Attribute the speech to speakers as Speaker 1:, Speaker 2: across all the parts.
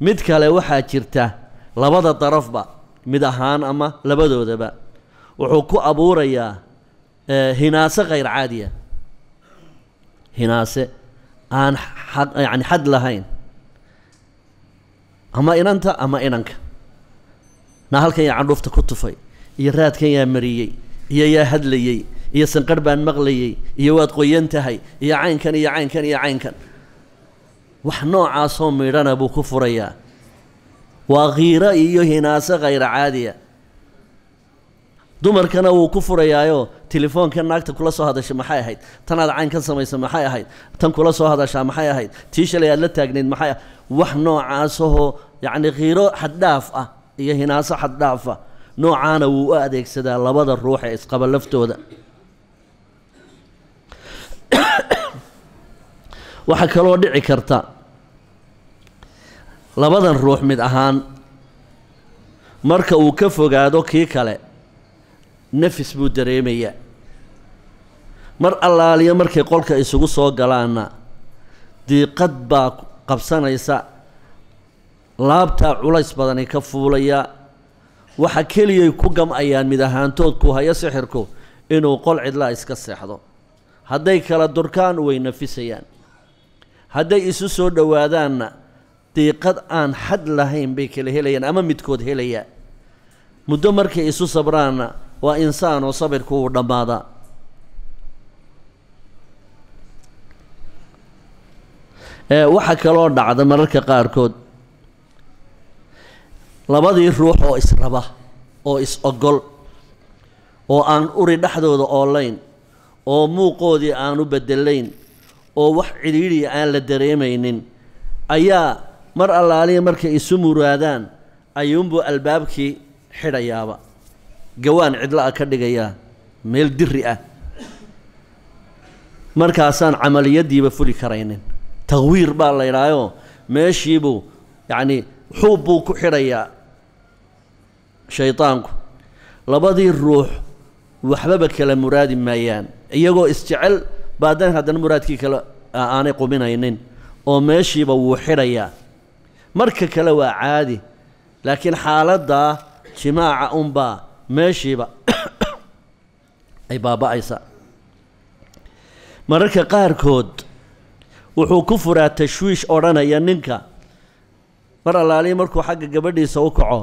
Speaker 1: mid kale waxaa jirta labada darafba mid ahaan ama labadoodaba wuxuu ku abuurayaa eh, hinaase khayr caadiya hinaase aan yani xad lahayn ama inanta ama inanka na halkan yaa candhuufta ku tufay iyo raadkan yaa mariyey iyo yaa hadlayey iyo sanqarh baan maqlayey iyo waad qoyan tahay iyo caynkan iyo caynkan iyo caynkan wax noocaasoo midhana buu ku furayaa waa khiiro iyo hinaaso khayra caadiya dumarkana wuu ku furayaayoo telefoonka naagta kula soo hadasha maxay ahayd tanaad caynkan samaysa maxay ahayd tan kula soo hadashaa maxay ahayd tii shalay aad la taagnayd maxay ah wax noocaasahoo yacni khiiro xaddhaaf ah iyo hinaaso xaddhaafa ah, noocaana wuu u adeegsadaa labada ruux ee isqaba laftooda waxaa kaloo dhici karta labadan ruux mid ahaan marka uu ka fogaado kii kale nafis buu dareemayaa mar allaaliya markay qolka isugu soo galaanna diiqad baa qabsanaysa laabtaa culays badani ka fuulaya waxa keliyay ku gam-ayaan mid ahaantood ku haya sixirku inuu qol cidlaa iska seexdo hadday kala durkaan way nafisayaan hadday isu soo dhowaadaanna diiqad aan xad lahayn bay kala helayaan ama midkood helayaa muddo markay isu sabraanna waa insaan oo sabirku uu dhammaadaa waxaa kaloo dhacda mararka qaarkood labadii ruux oo israba oo is-ogol oo aan uri dhexdooda oolayn oo muuqoodii aanu bedelayn oo wax cidhiidhi aan la dareemaynin ayaa mar allaaliya markay isu muraadaan ayuunbuu albaabkii xidhayaaba gawaan cidla a ah ka dhigayaa meel diri ah markaasaan camaliyadiiba fuli karaynin taqwiir baa la ydhaayoo meeshiibuu yacnii xuub buu ku xidhayaa shaydaanku labadii ruux waxbaba kala muraadi maayaan iyagoo isjecel baadan haddana muraadkii kale aanay quminaynin oo meeshiiba wuu xidhayaa marka kale waa caadi laakiin xaaladdaa jimaaca unbaa meeshiiba ay baaba'aysa mararka qaarkood wuxuu ku furaa tashwiish odhanaya ninka mar allaalii markuu xagga gabadhiisa u kaco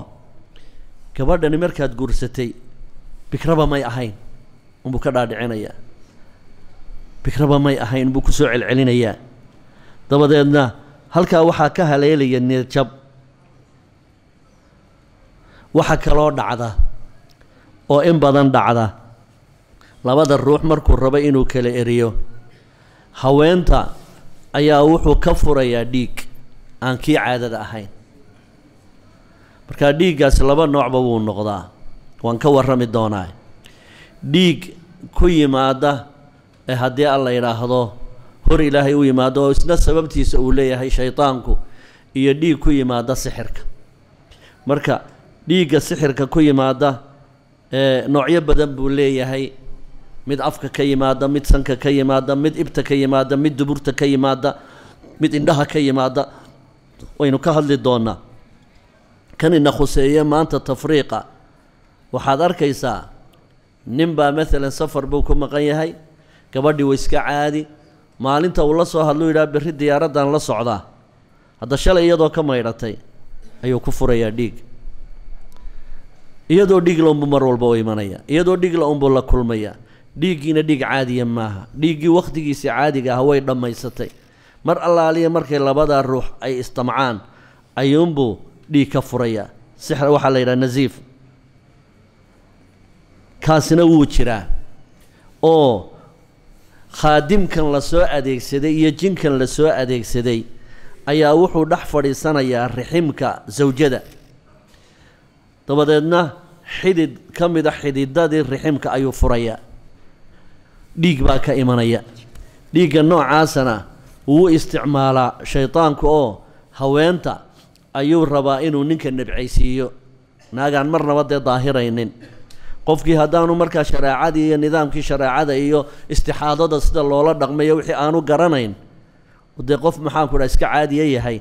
Speaker 1: gabadhani markaad guursatay bikraba may ahayn unbuu ka dhaadhicinayaa fikraba may ahayn buu ku soo celcelinayaa dabadeedna halkaa waxaa ka haleelaya niyadjab waxa kaloo dhacda oo in badan dhacda labada ruux markuu rabo inuu kala eriyo haweenta ayaa wuxuu ka furayaa dhiig aan kii caadada ahayn markaa dhiiggaas laba noocba wuu noqdaa waan ka warrami doonaa dhiig ku yimaada ee haddii alla yidhaahdo hor ilaahay u yimaado oo isna sababtiisa uu leeyahay shaydaanku iyo dhiig ku yimaada sixirka marka dhiigga sixirka ku yimaada ee noocyo badan buu leeyahay mid afka ka yimaada mid sanka ka yimaada mid ibta ka yimaada mid duburta ka yimaada mid indhaha ka yimaada waynu ka hadli doonaa kanina khuseeye maanta tafriiqa waxaad arkaysaa ninbaa maalan safar buu ku maqan yahay gabadhii way iska caadi maalinta uu la soo hadluu yidhaha berri diyaaraddan la socdaa hadda shalay iyadoo ka maydhatay ayuu ku furayaa dhiig iyadoo dhiigla unbuu mar walba u imanaya iyadoo dhiigla unbuu la kulmaya dhiiggiina dhiig caadiya maaha dhiiggii wakhtigiisii caadiga ah way dhammaysatay mar allaaliya markay labadaa ruux ay istamcaan ayuunbuu dhiig ka furayaa six waxaa la yidhaha nasiif kaasina wuu jiraa oo khaadimkan lasoo adeegsaday iyo jinkan lasoo adeegsaday ayaa wuxuu dhex fadhiisanayaa riximka sawjada dabadeedna xidid ka mid a xididadii riximka ayuu furayaa dhiig baa ka imanaya dhiigga noocaasana wuu isticmaalaa shaydaanku oo haweenta ayuu rabaa inuu ninka nabcaysiiyo naagaan marnaba dee daahiraynin qofkii haddaanu markaa shareecadii iyo nidaamkii shareecada iyo istixaadada sida loola dhaqmayo wixii aanu garanayn dee qof maxaanku dhaa iska caadiya yahay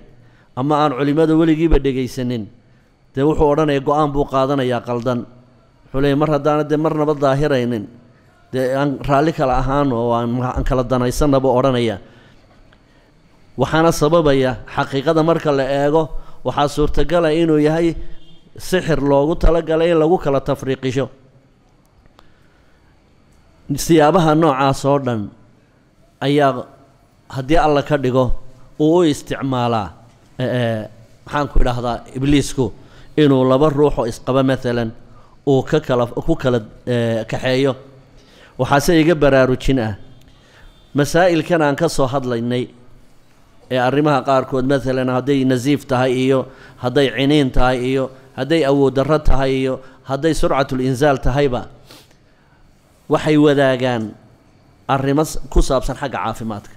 Speaker 1: ama aan culimada weligiiba dhegaysanin dee wuxuu odhanaya go-aan buu qaadanayaa qaldan wuxuu leeyay mar haddaana dee marnaba daahiraynin dee aan raalli kala ahaan oo aan kala danaysannabu odhanaya waxaana sababaya xaqiiqada marka la eego waxaa suurtagala inuu yahay sixir loogu talagalay in lagu kala tafriiqisho siyaabaha noocaas oo dhan ayaa haddii alla ka dhigo uu u isticmaalaa maxaanku idhaahdaa ibliisku inuu laba ruuxoo isqaba maalan uu ka kala ku kala kaxeeyo waxaase iga baraarujin ah masaa'ilkan aan ka soo hadlaynay ee arrimaha qaarkood maalan hadday nasiif tahay iyo hadday ciniin tahay iyo hadday awooddarro tahay iyo hadday surcatulinsaal tahayba waxay wadaagaan arrimo ku saabsan xagga caafimaadka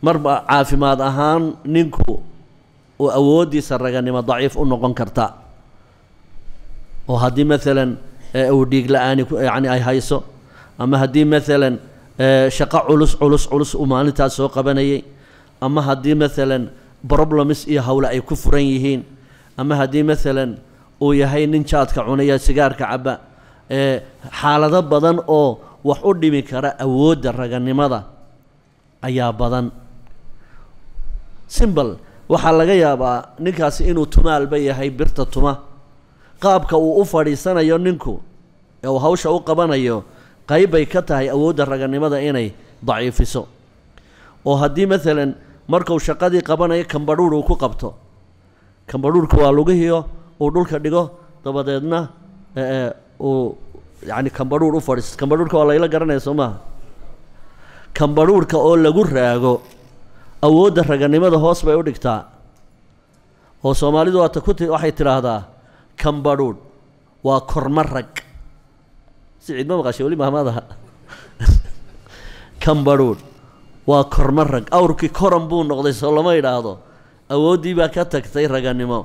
Speaker 1: marba caafimaad ahaan ninku uu awooddiisa raganimo daciif u noqon karta oo haddii maalan eh, uu dhiig la-aani yani ay hayso ama haddii maalan eh, shaqo culus culus culus uu maalintaas soo qabanayay ama haddii maalan problems iyo howle ay ku furan yihiin ama haddii maalan uu yahay nin jaadka cunaya sigaarka caba xaalado badan oo wax u dhimi kara awoodda raganimada ayaa badan simbal waxaa laga yaabaa ninkaasi inuu tumaalba yahay birta tuma qaabka uu u fadhiisanayo ninku ee uu hawsha u qabanayo qayb bay ka tahay awoodda raganimada inay daciifiso oo haddii maalan markuu shaqadii qabanayo kambadhuur uu ku qabto kambadhuurka waa lugihiyo uu dhulka dhigo dabadeedna uu yani kambarhuur u fadhiisto kambarhuurka waa layla garanaya soo maaha kambarhuurka oo lagu raago awoodda raganimada hoos bay u dhigtaa oo soomaalidu waata ku waxay tidhaahdaa kambarhuur waa korma rag si ciidma maqashay weli mahmadaha kambarhuur waa korma rag awrkii koran buu noqday soo lama idhaahdo awooddii baa ka tagtay raganimo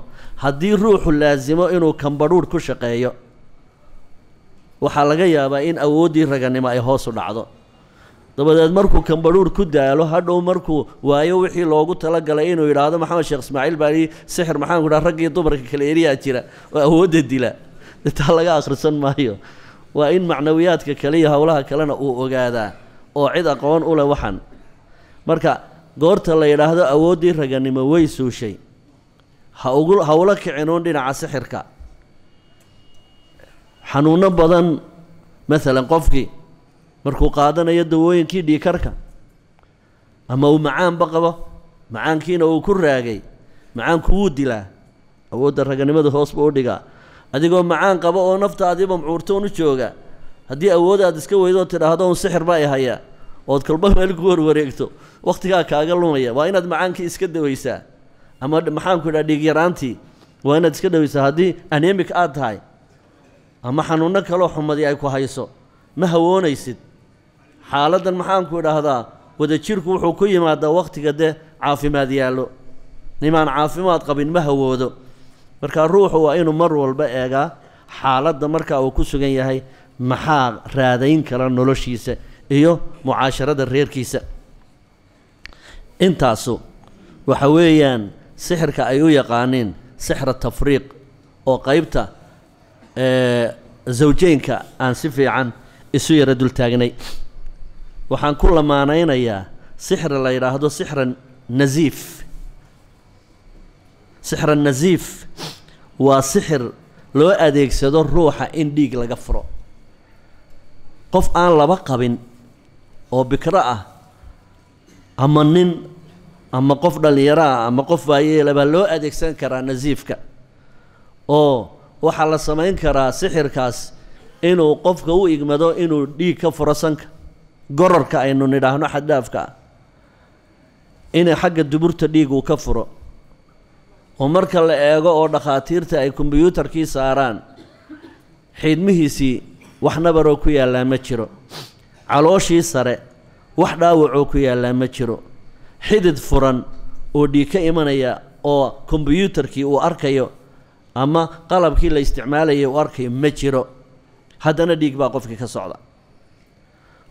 Speaker 1: haddii ruuxu laasimo inuu kambarhuur ku shaqeeyo waxaa laga yaabaa in awooddii raganimo ay hoosu dhacdo dabadeed markuu kambadhuur ku daalo hadhow markuu waayo wixii loogu talagalay inuu yidhaahdo maxamed sheekh ismaaciil baa ii sixir maxaanku dhaha raggii dumarka kale eriyaa jira oo awoodda dila taa laga akhrisan maayo waa in macnawiyaadka kale howlaha kalena uu ogaadaa oo cid aqoon u leh waxan marka goorta la yidhaahdo awooddii raganimo way suushay ha ugu hawla kicinuun dhinaca sixirka xanuuno badan maalan qofkii markuu qaadanayo dawooyinkii dhiikarka ama uu macaanba qabo macaankiina uu ku raagay macaanku wuu dilaa awoodda raganimada hoos buu u dhigaa adigoo macaan qaba oo naftaadiiba mucuurto unu jooga haddii awood aad iska weydood tidhaahdo un sixir baa i ood kolba meel ku warwareegto wakhtigaa kaaga lumaya waa inaad macaankii iska dawaysaa ama maxaanku idhaha dhiigyaraantii waa inaad iska daweysaa haddii anemik aad tahay ama xanuunno kaloo xumadi ay ku hayso ma hawoonaysid xaaladdan ku idhaahdaa wadajirku wuxuu ku yimaadaa wakhtiga dee caafimaad yaallo nimaan caafimaad qabin ma hawoodo marka ruuxu waa inuu mar walba eegaa xaaladda marka uu ku sugan yahay maxaa raadayn kara noloshiisa iyo mucaasharada reerkiisa intaasu waxa weeyaan sixirka ay u yaqaaneen sixra tafriiq oo qaybta zawjeynka aan si fiican isu yaro dultaagnay waxaan ku lamaanaynayaa sixri la yidhaahdo sixran naziif sixran naziif waa sixir loo adeegsado ruuxa in dhiig laga furo qof aan laba qabin oo bikro ah ama nin ama qof dhallinyaro ah ama qof waayeelabaa loo adeegsan karaa nasiifka oo waxaa la samayn karaa sixirkaas inuu qofka u igmado inuu dhiig ka furo sanka gororka aynu nidhaahno xaddaafka ah inay xagga duburta dhiig uu ka furo oo marka la eego oo dhakhaatiirta ay kombyuutarkii saaraan xiidmihiisii wax nabaroo ku yaallaa ma jiro calooshii sare wax dhaawacoo ku yaallaa ma jiro xidid furan oo dhiig ka imanaya oo kombyuutarkii uu arkayo ama qalabkii la isticmaalayay u arkayo ma jiro haddana dhiig baa qofkii ka socda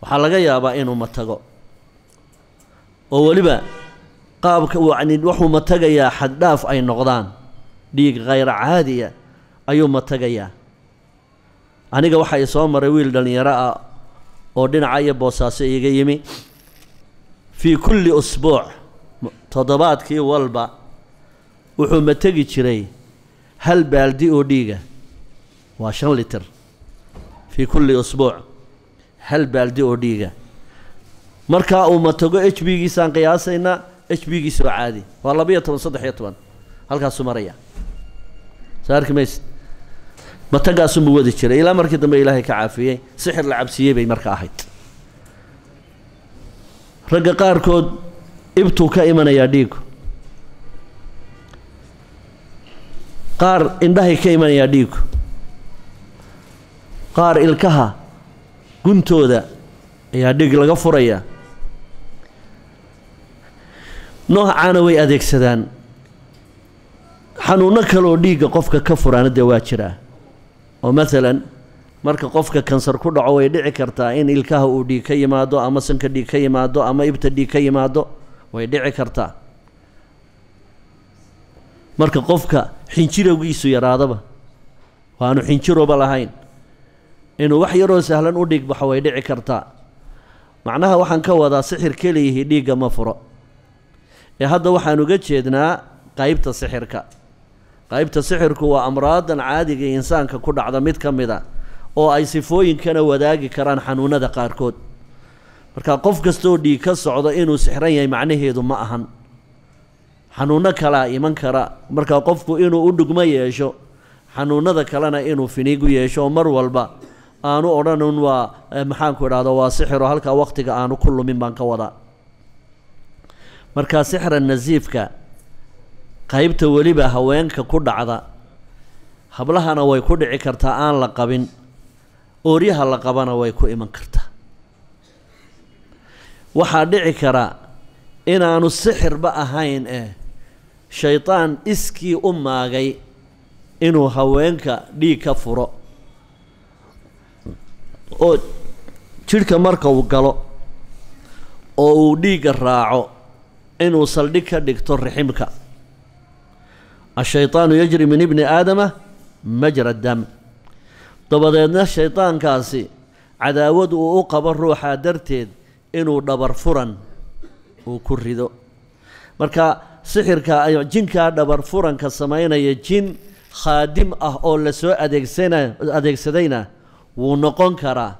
Speaker 1: waxaa laga yaabaa inuu matago oo weliba qaabka yani wuxuu matagayaa xaddhaaf ay noqdaan dhiig khayra caadiya ayuu matagayaa aniga waxaa i soo maray wiil dhallinyaro ah oo dhinaca iyo boosaaso iga yimi fii kulli usbuuc toddobaadkii walba wuxuu mategi jiray hal baaldi oo dhiiga waa shan liter fii kulli usbuuc hal baaldi oo dhiiga markaa uuma tago h bgiisaan qiyaasaynaa h bgiisa oo caadi waa labaiyo toban saddex iyo toban halkaasuu maraya soo arki maysid matagaasunbuu wadi jiray ilaa markii dambe ilaahay ka caafiyey sixir la cabsiiyey bay marka ahayd ragga qaarkood ibtuu ka imanayaa dhiigu qaar indhahay ka imanayaa dhiigu qaar ilkaha guntooda ayaa dhiig laga furayaa noocaana way adeegsadaan xanuunno kaloo dhiigga qofka ka furaana dee waa jiraa oo maalan marka qofka kansar ku dhaco way dhici kartaa in ilkaha uu dhiig ka yimaado ama sanka dhiig ka yimaado ama ibta dhiig ka yimaado way dhici kartaa marka qofka xinjirowgiisu yaraadaba waanu xinjiroba lahayn inuu wax yaroo sahlan u dhiigbaxo way dhici kartaa macnaha waxaan ka wadaa sixir keliyihii dhiigga ma furo ee hadda waxaan uga jeednaa qaybta sixirka qaybta sixirku waa amraadan caadiga insaanka ku dhacda mid ka mid a oo ay sifooyinkana wadaagi karaan xanuunada qaarkood marka qof kastoo dhiig ka socdo inuu sixran yahay macnaheedu ma ahan xanuuno kalaa iman kara marka qofku inuu u dhugmo yeesho xanuunada kalena inuu finiigu yeesho mar walba aanu odhanun waa eh, maxaanku idhahda waa sixiro halkaa waqtiga aanu ku lumin baan ka wadaa marka sixra nasiifka qaybta weliba haweenka ku dhacda hablahana way ku dhici kartaa aan la qabin ooryaha la qabana way ku iman kartaa waxaa dhici kara inaanu sixirba ahayn eh shaydaan iskii u maagay inuu haweenka dhiig ka furo oo jidhka marka uu galo oo uu dhiigga raaco inuu saldhig ka dhigto raximka ashaydaanu yajri min ibni aadama majra dam dabadeedna shaydaankaasi cadaawad uu u qabo ruuxaa darteed inuu dhabar furan uu ku rido marka sixirka jinkaa dhabar furanka samaynaya jin khaadim ah oo lasoo adeegsana adeegsadayna wuu noqon karaa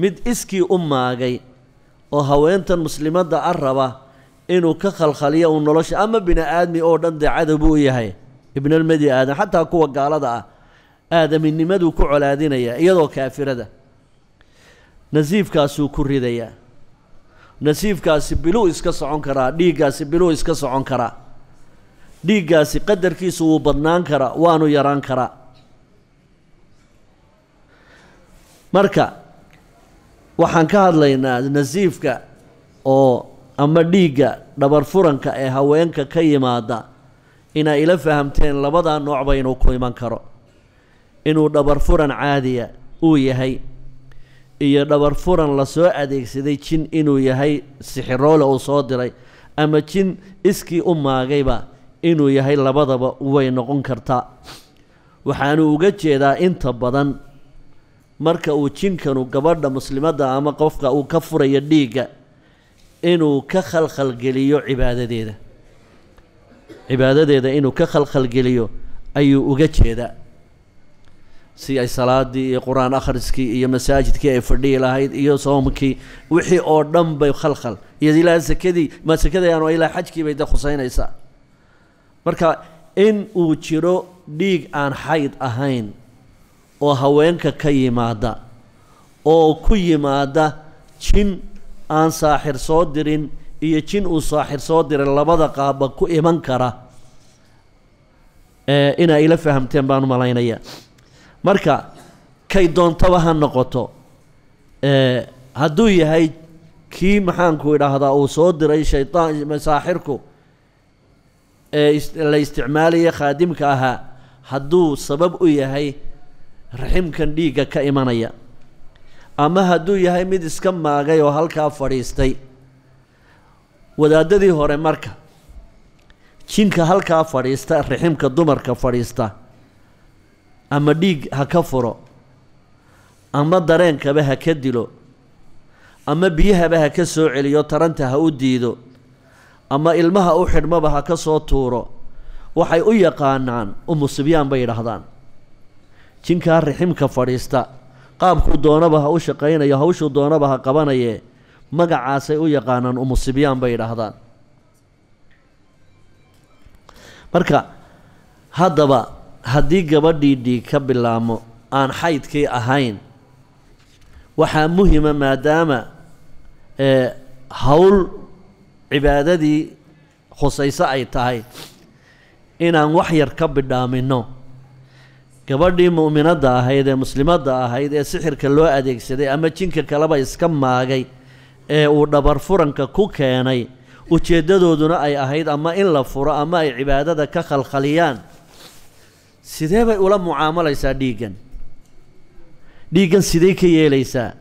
Speaker 1: mid iskii u maagay oo haweentan muslimadda a ah raba inuu ka khalkhaliya uu nolosha ama bini aadmi oo dhan dee cadowbuu u yahay ibnalmadi aadam xataa kuwa gaalada ah aadaminimaduu ku colaadinaya iyadoo kaafirada nasiifkaasuu ku ridayaa nasiibkaasi biluu iska socon karaa dhiiggaasi biluu iska socon karaa dhiiggaasi qadarkiisu wuu badnaan karaa waanu yaraan karaa marka waxaan ka hadlaynaa nasiifka oo ama dhiigga dhabar furanka ee haweenka ka yimaada inaa ila fahamteen labadaa noocba inuu ku iman karo inuu dhabar furan caadiya uu yahay iyo dhabar furan lasoo adeegsaday jin inuu yahay sixiroole uu soo diray ama jin iskii u maagayba inuu yahay labadaba way noqon kartaa waxaanu uga jeedaa inta badan marka uu jinkanu gabadha muslimadda ama qofka uu ka furayo dhiigga inuu ka khalkhalgeliyo cibaadadeeda cibaadadeeda inuu ka khalkhalgeliyo ayuu uga jeedaa si ay salaadii iyo qur-aan akhriskii iyo masaajidkii ay fadhihi lahayd iyo soomkii wixii oo dhan bay khalkhal iyad ilaa sakadii ma sakadayaano ilaa xajkiibay de khusaynaysaa marka in uu jiro dhiig aan xayd ahayn oo haweenka ka yimaada oo ku yimaada jin aan saaxir soo dirin iyo jin uu saaxir soo diray labada qaaba ku iman kara inaa ila fahamteen baan u malaynayaa marka kay doontaba ha noqoto hadduu yahay kii maxaanku idhaahdaa uu soo diray shaydaan masaaxirku ee la isticmaalaya khaadimka ahaa hadduu sabab u yahay raximkan dhiigga ka imanaya ama hadduu yahay mid iska maagay oo halkaa fadhiistay wadaadadii hore marka jinka halkaa fadhiista raximka dumarka fadhiista ama dhiig ha ka furo ama dareenkaba ha ka dilo ama biyahaba ha ka soo celiyo taranta ha u diido ama ilmaha u xidhmaba ha ka soo tuuro waxay u yaqaanaan umu sibyaan bay yidhaahdaan jinkaa riximka fadhiista qaabkuu doonaba ha u shaqaynayo hawshuu doonaba ha qabanaye magacaasay u yaqaanaan umusibyaan bay yidhaahdaan marka haddaba haddii gabadhii dhiig ka bilaamo aan xaydkii ahayn waxaa muhima maadaama howl eh, cibaadadii khusayso ay tahay inaan wax yar ka bidhaamino gabadhii mu'minadda ahayd ee muslimadda ahayd ee sixirka loo adeegsaday ama jinka kaleba iska maagay ee uu dhabar furanka ku keenay ujeeddadooduna ay ahayd ama in la furo ama ay cibaadada ka khalkhaliyaan sidee bay ula mucaamalaysaa dhiiggan dhiiggan sidey ka yeelaysaa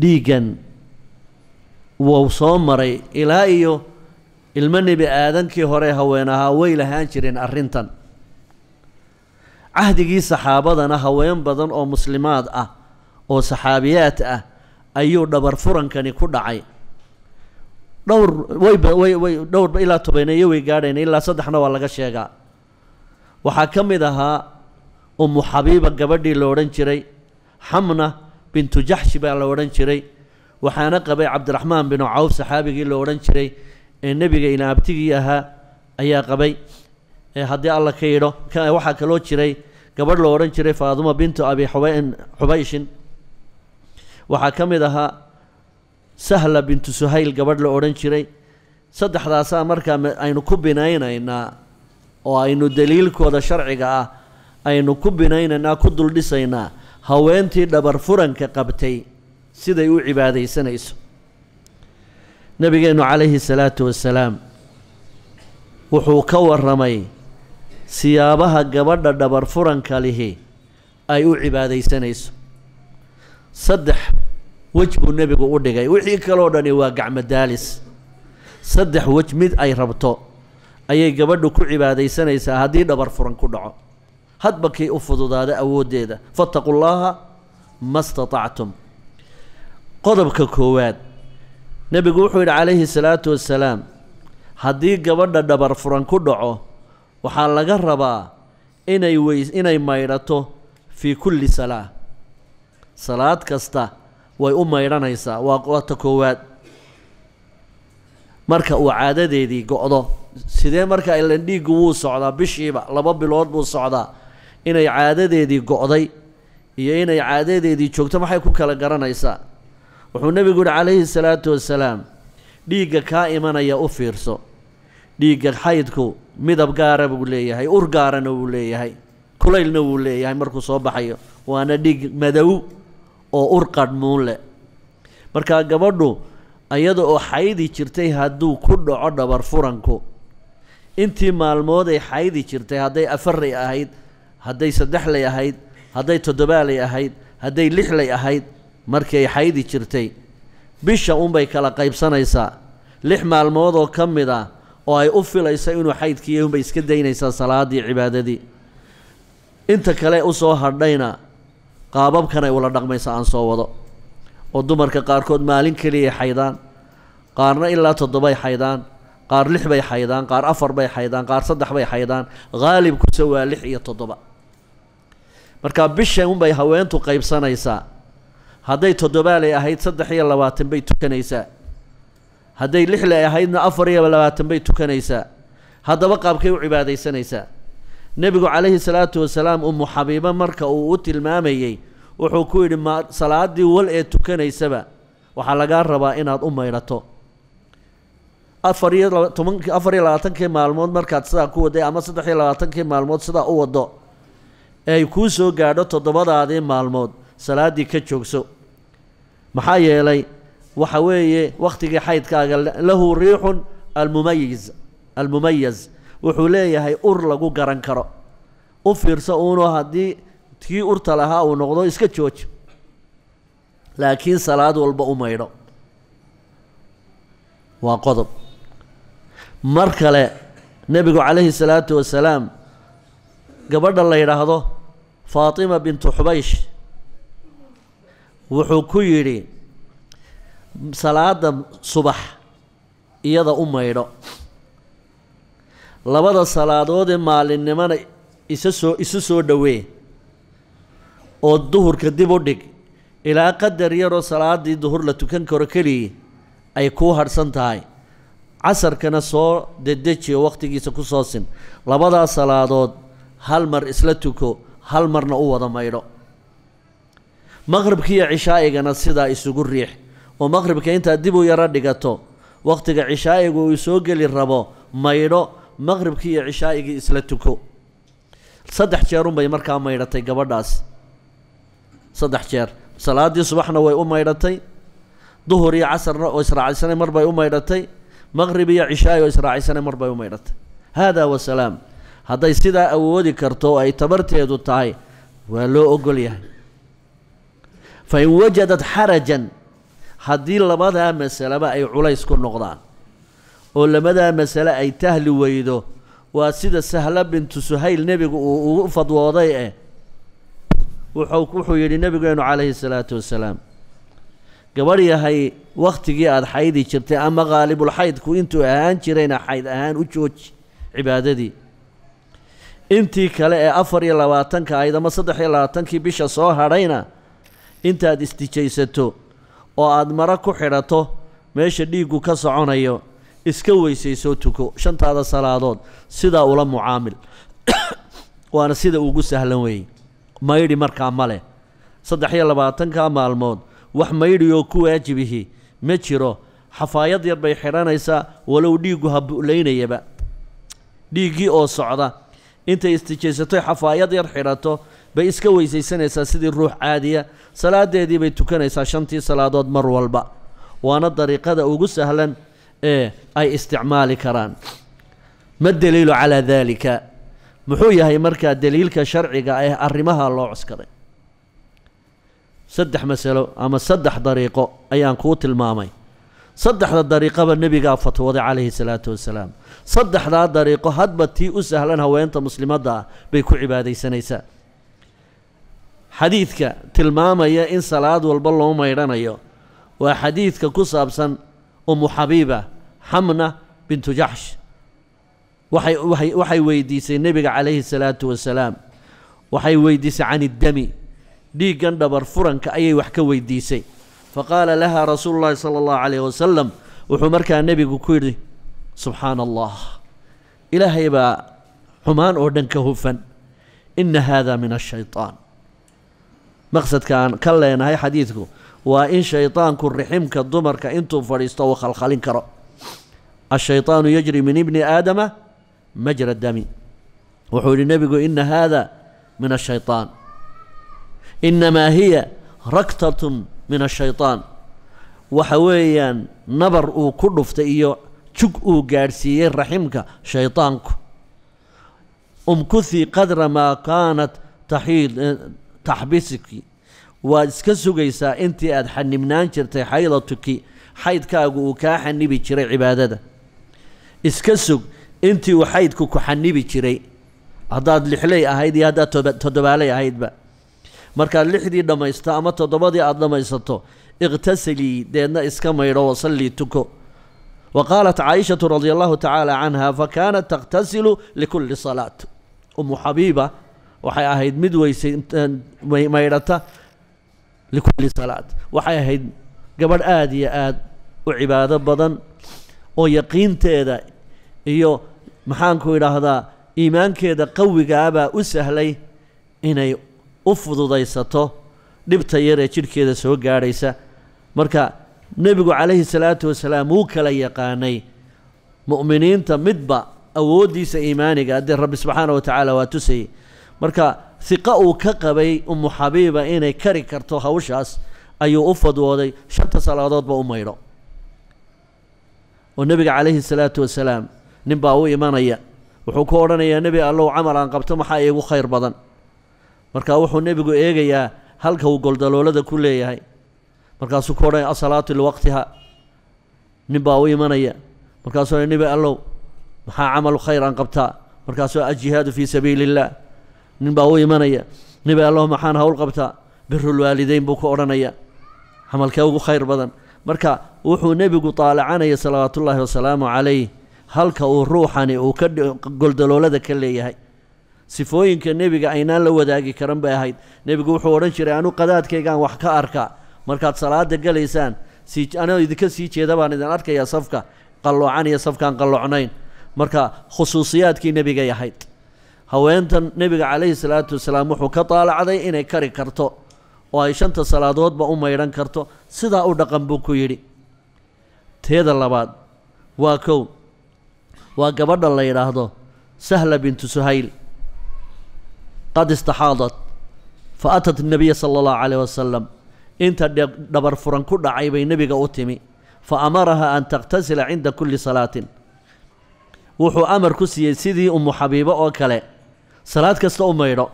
Speaker 1: dhiiggan wuu soo maray ilaa iyo ilmo nebi aadankii hore haween ahaa way lahaan jireen arrintan cahdigii saxaabadana haween badan oo muslimaad ah oo saxaabiyaad ah ayuu dhabar furankani ku dhacay dhowr way way way dhowr ilaa tobaneeyo way gaadhayna ilaa saddexna waa laga sheegaa waxaa ka mid ahaa ummu xabiiba gabadhii la odhan jiray xamna bintu jaxshi baa la odhan jiray waxaana qabay cabdiraxmaan binu cawf saxaabigii la odhan jiray ee nebiga inaabtigii ahaa ayaa qabay ee haddii alla ka yidho waxaa kaloo jiray gabadh la odhan jiray faaduma bintu abi xubayshin waxaa ka mid ahaa sahla bintu suhayl gabadh la odhan jiray saddexdaasaa markaa aynu ku binaynaynaa oo aynu daliilkooda sharciga ah aynu ku binaynaynaa ku duldhisaynaa haweentii dhabar furanka qabtay siday u cibaadaysanayso nebigeennu calayhi salaatu wasalaam wuxuu ka warramay siyaabaha gabadha dhabar furanka lihi ay u cibaadaysanayso saddex wej buu nebigu u dhigay wixii kaloo dhani waa gacmadaalis saddex wej mid ay rabto ayay gabadhu ku cibaadaysanaysaa haddii dhabar furan ku dhaco hadba kii u fududaada awooddeeda fattaqu llaaha ma statactum qodobka koowaad nebigu wuxuu yidhi calayhi salaatu wassalaam haddii gabadha dhabar furan ku dhaco waxaa laga rabaa inay wey inay maydhato fii kulli salaa salaad kasta way u maydhanaysaa waa qota koowaad marka uu caadadeedii go-do sidee marka ilan dhiiggu wuu socdaa bishiiba laba bilood buu socdaa inay caadadeedii go'day iyo inay caadadeedii joogto maxay ku kala garanaysaa wuxuu nebigu yihi calayhi salaatu wasalaam dhiigga kaa imanaya u fiirso dhiigga xaydku midab gaara buu leeyahay ur gaarana wuu leeyahay kulaylna wuu leeyahay markuu soo baxayo waana dhiig madow oo ur qadhmuun markaa gabadhu ayada oo xaydi jirtay hadduu ku dhaco dhabar furanku intii maalmood ay xaydi jirtay hadday afarlay ahayd hadday saddexlay ahayd hadday toddobaalay ahayd hadday lixlay ahayd markii ay xaydi jirtay bisha unbay kala qaybsanaysaa lix maalmood oo ka mid ah oo ay u filaysa inuu xaydkiiy unbay iska daynaysaa salaadii cibaadadii inta kale usoo hadhayna qaababkanay ula dhaqmaysa aan soo wado oo dumarka qaarkood maalin keliya xaydaan qaarna ilaa toddobay xaydaan qaar lix bay xaydaan qaar afar bay xaydaan qaar saddex bay xaydaan haalibkuse waa lix iyo toddoba markaa bishan unbay haweentu qaybsanaysaa hadday toddobaalay ahayd saddex iyo labaatan bay tukanaysaa hadday lixla ahaydna afar iyo labaatan bay tukanaysaa haddaba qaabkay u cibaadaysanaysaa nebigu calayhi salaatu wasalaam umu xabiibo marka uu u tilmaamayey wuxuu ku yidhi ma salaadii wal ee tukanaysaba waxaa lagaa rabaa inaad u maydhato afar iyo tobanki afar iyo labaatankii maalmood markaad sidaa ku waday ama saddex iyo labaatankii maalmood sidaa u wado eeay kuu soo gaadho toddobadaadii maalmood salaaddii ka joogso maxaa yeelay waxa weeye wakhtigii xaydkaaga lahu riixun almumayiz almumayaz wuxuu leeyahay ur lagu garan karo u fiirso uunu haddii kii urta lahaa uu noqdo iska jooji laakiin salaad walba u maydho waa qodob mar kale nebigu calayhi salaatu wasalaam gabadha la yidhaahdo faatima bintu xubaysh wuxuu ku yidhi salaada subax iyada u maydho labada salaadoodee maalinimana isa soo isu soo dhowee oo duhurka dib u dhig ilaa qadar yaroo salaadii duhur la tukan karo keligii ay kuu hadhsan tahay casarkana soo dedejiyo wakhtigiisa ku soo sin labadaa salaadood hal mar isla tuko hal marna u wada maydho maqribkiiyo cishaa'igana sidaa isugu riix oo maqribka intaad dib u yaro dhigato wakhtiga cishaaigu uu soo geli rabo maydho maqhribkii iyo cishaa'igii isla tuko saddex jeerunbay markaa maydhatay gabadhaas saddex jeer salaadii subaxna way u maydhatay duhur iyo casarna oo israacaysanay mar bay u maydhatay maqrib iyo cishaayo israacisana mar bay u maydhantay haadaa wasalaam hadday sidaa awoodi karto oo ay tabarteedu tahay waa loo ogol yahay fa in wajadat xarajan haddii labadaa masalaba ay culays ku noqdaan oo labadaa masale ay tahli weydo waa sida sahla bintu suhayl nebigu uu ugu fadwooday eh wuxuu yidhi nebigeenu calayhi salaatu wasalaam gabadh yahay wakhtigii aada xaydi jirtay ama khaalibulxaydku intuu ahaan jirayna xayd ahaan u jooji cibaadadii intii kale ee afar iyo labaatanka ahayd ama saddex iyo labaatankii bisha soo hadhayna intaad isdijaysato oo aada maro ku xidhato meesha dhiiggu ka soconayo iska weysaysoo tuko shantaada salaadood sidaa ula mucaamil waana sida ugu sahlan weeyey maydhi markaa ma leh saddex iyo labaatanka maalmood wax maydhiyoo ku waajibihii ma jiro xafaayad yar bay xidhanaysaa walow dhiiggu habulaynayaba dhiiggii oo socda intay istijaysatoy xafaayad yar xidhato bay iska weysaysanaysaa sidii ruux caadiya salaadeedii bay tukanaysaa shantii salaadood mar walba waana dariiqada ugu sahlan ee ay isticmaali karaan ma daliilu calaa daalika muxuu yahay markaa daliilka sharciga ee arrimaha loo cuskaday سدح مسألة أما صدح طريقه أيام قوت المامي صدح الطريقة النبي قافته وضع عليه الصلاة والسلام صدح هذا الطريقة هدبتي أسهل أنها وينت مسلمات دا بيكو عبادي سنيسا حديثك تلمام يا إن صلاة والبلا وما يرانا وحديثك كصاب سن أم حبيبة حمنة بنت جحش وحي وحي وحي ويدي سي النبي عليه الصلاة والسلام وحي ويدي عن الدمي دي دبر فران كأي دي سي فقال لها رسول الله صلى الله عليه وسلم وحمر وحمرك النبي كويري سبحان الله إلى يبا حمان أردن كهوفن إن هذا من الشيطان مقصد كان كلا ينهي حديثكو وإن شيطان كن رحمك الضمر كإنتو فريستو خلخلين كرا الشيطان يجري من ابن آدم مجرى الدم وحول النبي إن هذا من الشيطان innamaa hiya raktatun min ashaytaan waxa weeyaan nabar uu ku dhuftay iyo jug uu gaadhsiiyey raximka shaydaanku umkuhii qadra maa kaanat eh, taxbisiki waad iska sugaysaa intii aad xanibnaan jirtay xaydatuki xaydkaagu uu kaa xanibi jiray cibaadada iska sug intii uu xaydku ku xanibi jiray haddaad lixley ahayd iyo haddaad todobaaley ahaydba markaad lixdii dhammaysto ama toddobadii aada dhammaysato iqtasilii deedna iska maydho wasallii tuko wa qaalat caaishatu radia allahu tacaala canha fa kaanat takhtasilu likulli salaat umu xabiiba waxay ahayd mid weysay maydhata likulli salaat waxay ahayd gabadh aad iyo aada u cibaado badan oo yaqiinteeda iyo maxaanku idhaahdaa iimaankeeda qawigaabaa u sahlay inay u fududaysato dhibta yaree jidhkeeda soo gaadhaysa marka nebigu calayhi salaatu wasalaam wuu kala yaqaanay mu'miniinta midba awooddiisa iimaaniga haddii rabbi subxaana wa tacaala waa tusayey marka hiqa uu ka qabay umu xabiiba inay kari karto hawshaas ayuu u fadwooday shanta salaadoodba u maydho oo nebiga calayhi salaatu wasalaam baa u imanaya wuxuu ku odhanayaa nebi allow camal aan qabto maxaa iigu khayr badan markaa wuxuu nebigu eegayaa halka uu goldaloolada ku leeyahay markaasuu ku odhanaya asalaatu liwaqtiha nin baa u imanaya markaasuu odhan nebi allow maxaa camalu khayr aan qabtaa markaasuu aljihaadu fii sabiili nin baa u imanaya nebi allow maxaan hawl qabtaa birulwaalideyn buu ku odhanaya camalkee ugu khayr badan marka wuxuu nebigu taalacanaya salawaatullaahi wasalaamu calayh halka uu ruuxani uu ka goldaloolada ka leeyahay sifooyinka nebiga aynaan la wadaagi karan bay ahayd nebigu wuxuu odhan jiray anu qadaadkaygaan wax ka arka markaad salaada galaysaan sii anoo idinka sii jeeda baan idin arkayaa safka qalloocan iyo safkaan qalloocnayn marka khusuusiyaadkii nebigay ahayd haweentan nebiga calayhi salaatu wasalaam wuxuu ka daalacday inay kari karto oo ay shanta salaadoodba u maydhan karto sidaa u dhaqan buu ku yidhi teeda labaad waa kow waa gabadha la yidhaahdo sahla bintu suhayl qad istaxaadat fa atat nabiya sala allahu caleyh wasalam inta dhabar furan ku dhacay bay nebiga u timi fa amarahaa an taqtasila cinda kulli salaatin wuxuu amar ku siiyey sidii umu xabiibo oo kale salaad kasta u maydho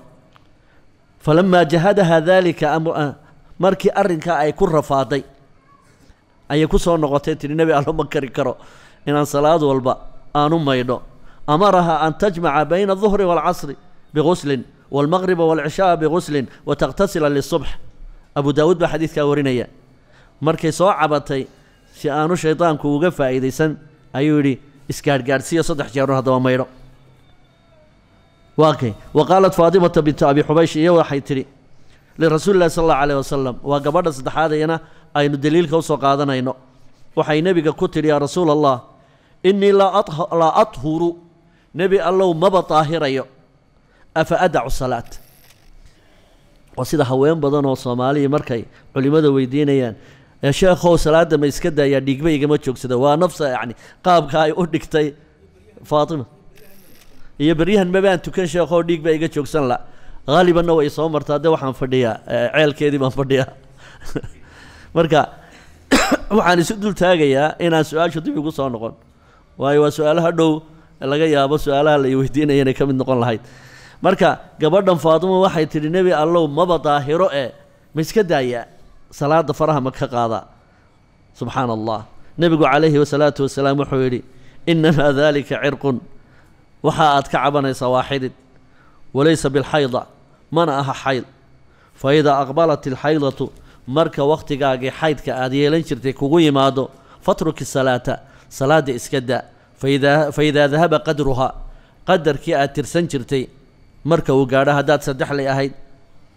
Speaker 1: falamaa jahadaha daalika ah, markii arrinkaa ay ku rafaaday ayay ku soo noqotay tii nebi allo ma kari karo inaan salaad walba aanu maydho amarahaa an tajmaca bayna aduhri waalcasri biquslin والمغرب والعشاء بغسل وتغتسل للصبح أبو داود بaa xadiidkaa warinaya markay soo cabatay si aanu shayطaanku uga faa'iidaysan ayuu yidhi isgaadhgaadhsiiya saddex jeerun haddaba maydho waa kay wa qaalat faatimata bintu abi xubaysh iyo waxay tidhi lirasuuli illahi sal allahu alayh wasalam waa gabadha saddexaad iyana aynu daliilka usoo qaadanayno waxay nebiga ku tidhi yaa rasuula allah innii laa athuru nebi allow maba daahirayo afa adacu salaat waa sida haween badan oo soomaaliya markay culimada weydiinayaan eh, sheekhow salaada ma iska daayaa dhiigba igama joogsada waa nafsa yani qaabka ay u dhigtay faatima iyo beryahan mabaan tukan sheekhow dhiig ba iga joogsan la haalibanna way soo martaa de waxaan fadhiyaa eh, ceelkeedii baan fadhiyaa marka waxaan isu dul taagayaa inaan su-aashu dib igu soo noqon waayo waa su-aalaha dhow laga yaabo su-aalaha la weydiinaya inay ka mid noqon lahayd marka gabadhan faatimo waxay tidhi nebi allow maba daahiro e ma iska daayaa salaada faraha ma ka qaadaa subxaana allah nebigu calayhi wasalaatu wasalaam wuxuu yidhi inamaa dalika cirqun waxa aad ka cabanaysaa waa xidid walaysa bilxayda mana aha xayd fa idaa aqbalat ilxaydatu marka wakhtigaagii xaydka aad yeelan jirtay kugu yimaado fatruki salaata salaadda iska daa fa idaa dahaba qadruhaa qadarkii aad tirsan jirtay marka uu gaadho haddaad saddex ahayd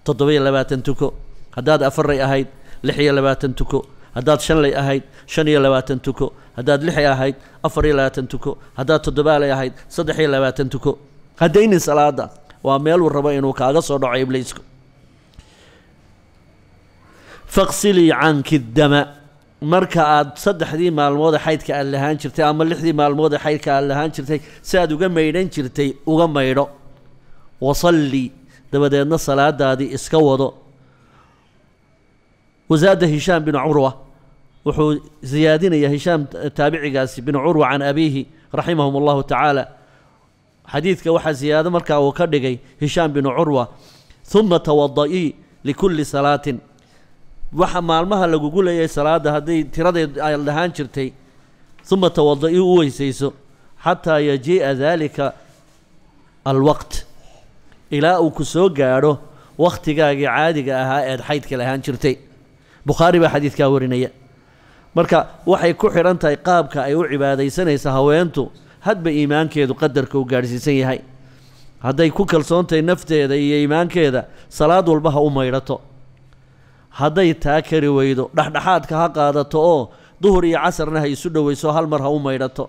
Speaker 1: toddoba labaatan tuko haddaad afar ahayd lix iyo labaatan tuko haddaad shanlay ahayd shan iyo labaatan tuko haddaad lixay ahayd afar iyo labaatan tuko haddaad toddobaa lay ahayd saddex iyo labaatan tuko haddaynin salaada waa meeluu rabo inuu kaaga soo dhaco ibliisku faqsilii canki marka aad saddexdii maalmooda xaydka aad lahaan jirtay ama lixdii maalmooda xaydka aad lahaan jirtay si aad uga maydhan jirtay uga maydho وصلي دبدينا الصلاة هذه اسكوض وزاد هشام بن عروة وحو زيادين يا هشام تابع قاسي بن عروة عن أبيه رحمهم الله تعالى حديث كوحى زيادة مركا وكردقي هشام بن عروة ثم توضئي لكل صلاة وحى مالمها لقو قول يا صلاة هذه تردي آيال دهان شرتي ثم توضئي ويسيسو حتى يجيء ذلك الوقت ilaa uu ku soo gaadho wakhtigaagii caadiga ahaa eed xaydka lahaan jirtay bukhaari baa xadiidkaa warinaya marka waxay ku xidhan tahay qaabka ay u cibaadaysanaysa haweentu hadba iimaankeedu qadarka uu gaadhsiisan yahay hadday ku kalsoontahay nafteeda iyo iimaankeeda salaad walba ha u maydhato hadday taa kari weydo dhexdhexaadka ha qaadato oo duhur iyo casarna ha isu dhowayso hal mar ha u maydhato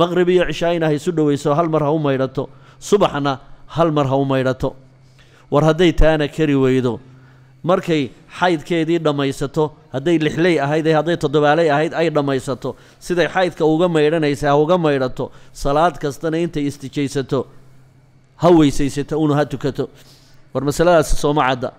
Speaker 1: maqrib iyo cishaayna ha isu dhowayso hal mar ha u maydhato subaxna hal mar ha u maydhato war hadday taana kari weydo markay xaydkeedii dhammaysato hadday lixley ahayd hadday toddobaaley ahayd ay dhammaysato siday xaydka uga maydhanaysa ha uga maydhato salaad kastana intay istijaysato ha weysaysato uunu ha tukato war masaladaasi sooma cadda